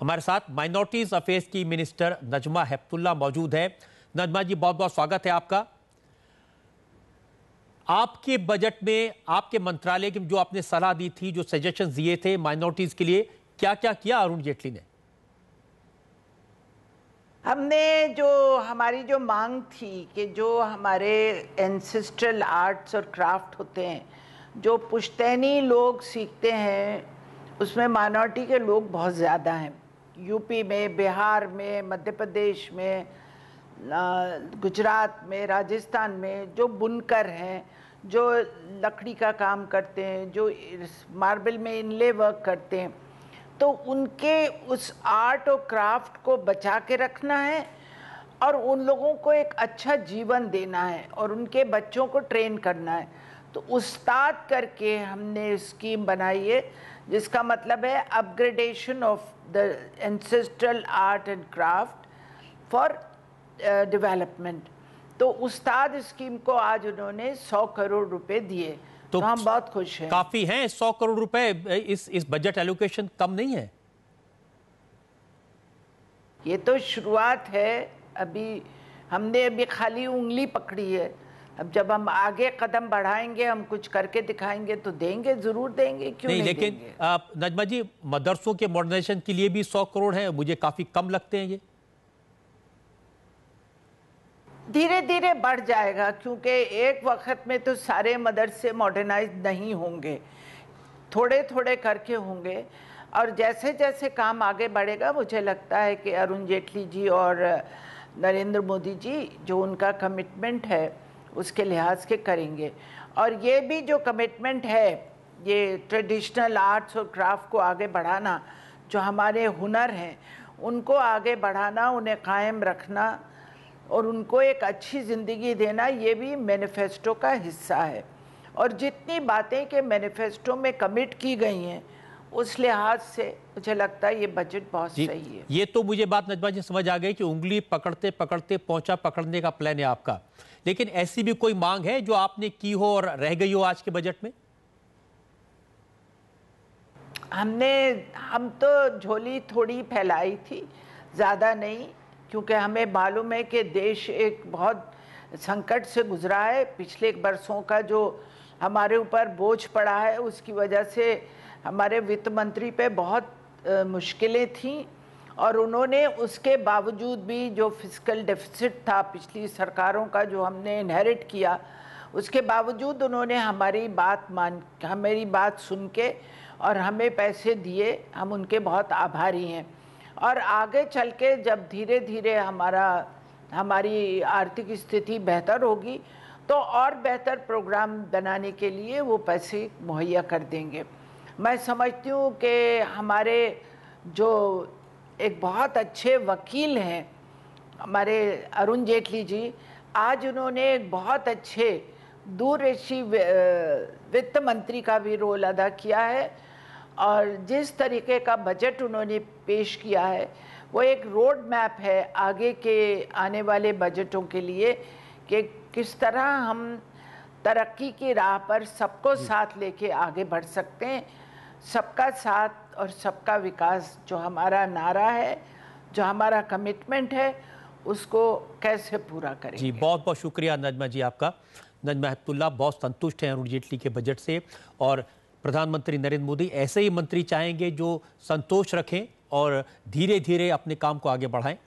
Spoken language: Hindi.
हमारे साथ माइनॉरिटीज अफेयर्स की मिनिस्टर नजमा हेपतुल्ला मौजूद है नजमा जी बहुत बहुत स्वागत है आपका आपके बजट में आपके मंत्रालय की जो आपने सलाह दी थी जो सजेशन दिए थे माइनॉरिटीज के लिए क्या क्या किया अरुण जेटली ने हमने जो हमारी जो मांग थी कि जो हमारे एंसेस्ट्रल आर्ट्स और क्राफ्ट होते हैं जो पुश्तैनी लोग सीखते हैं उसमें माइनॉरिटी के लोग बहुत ज़्यादा हैं यूपी में बिहार में मध्य प्रदेश में गुजरात में राजस्थान में जो बुनकर हैं जो लकड़ी का काम करते हैं जो मार्बल में इनले वर्क करते हैं तो उनके उस आर्ट और क्राफ्ट को बचा के रखना है और उन लोगों को एक अच्छा जीवन देना है और उनके बच्चों को ट्रेन करना है तो उस्ताद करके हमने स्कीम बनाई है जिसका मतलब है upgradation of the ancestral art and craft for development तो उस्ताद स्कीम को आज उन्होंने सौ करोड़ रुपए दिए तो, तो हम बहुत खुश हैं काफी हैं सौ करोड़ रुपए इस इस बजट एलोकेशन कम नहीं है ये तो शुरुआत है अभी हमने अभी खाली उंगली पकड़ी है अब जब हम आगे कदम बढ़ाएंगे हम कुछ करके दिखाएंगे तो देंगे जरूर देंगे क्यों नहीं, नहीं लेकिन देंगे? आप नजमा जी मदरसों के मॉडर्नाइजेशन के लिए भी सौ करोड़ है मुझे काफी कम लगते हैं ये धीरे धीरे बढ़ जाएगा क्योंकि एक वक्त में तो सारे मदरसे मॉडर्नाइज नहीं होंगे थोड़े थोड़े करके होंगे और जैसे जैसे काम आगे बढ़ेगा मुझे लगता है कि अरुण जेटली जी और नरेंद्र मोदी जी जो उनका कमिटमेंट है उसके लिहाज के करेंगे और ये भी जो कमिटमेंट है ये ट्रेडिशनल आर्ट्स और क्राफ्ट को आगे बढ़ाना जो हमारे हुनर हैं उनको आगे बढ़ाना उन्हें कायम रखना और उनको एक अच्छी ज़िंदगी देना ये भी मैनिफेस्टो का हिस्सा है और जितनी बातें के मैनिफेस्टो में कमिट की गई हैं उस लिहाज से मुझे लगता है ये बजट बहुत सही है ये तो मुझे बात नजमा जी समझ आ गई कि उंगली पकड़ते पकड़ते पहुंचा पकड़ने का प्लान है आपका लेकिन ऐसी भी कोई मांग है जो आपने की हो और रह गई हो आज के बजट में हमने हम तो झोली थोड़ी फैलाई थी ज़्यादा नहीं क्योंकि हमें मालूम है कि देश एक बहुत संकट से गुजरा है पिछले एक बरसों का जो हमारे ऊपर बोझ पड़ा है उसकी वजह से हमारे वित्त मंत्री पे बहुत मुश्किलें थीं और उन्होंने उसके बावजूद भी जो फिजिकल डेफिसिट था पिछली सरकारों का जो हमने इनहेरिट किया उसके बावजूद उन्होंने हमारी बात मान हमारी बात सुन के और हमें पैसे दिए हम उनके बहुत आभारी हैं और आगे चल के जब धीरे धीरे हमारा हमारी आर्थिक स्थिति बेहतर होगी तो और बेहतर प्रोग्राम बनाने के लिए वो पैसे मुहैया कर देंगे मैं समझती हूँ कि हमारे जो एक बहुत अच्छे वकील हैं हमारे अरुण जेटली जी आज उन्होंने एक बहुत अच्छे दूररेशी वित्त मंत्री का भी रोल अदा किया है और जिस तरीके का बजट उन्होंने पेश किया है वो एक रोड मैप है आगे के आने वाले बजटों के लिए कि किस तरह हम तरक्की की राह पर सबको साथ लेके आगे बढ़ सकते हैं सबका साथ और सबका विकास जो हमारा नारा है जो हमारा कमिटमेंट है उसको कैसे पूरा करें जी बहुत बहुत शुक्रिया नजमा जी आपका नजमा हेपतुल्ला बहुत संतुष्ट हैं अरुण जेटली के बजट से और प्रधानमंत्री नरेंद्र मोदी ऐसे ही मंत्री चाहेंगे जो संतोष रखें और धीरे धीरे अपने काम को आगे बढ़ाएं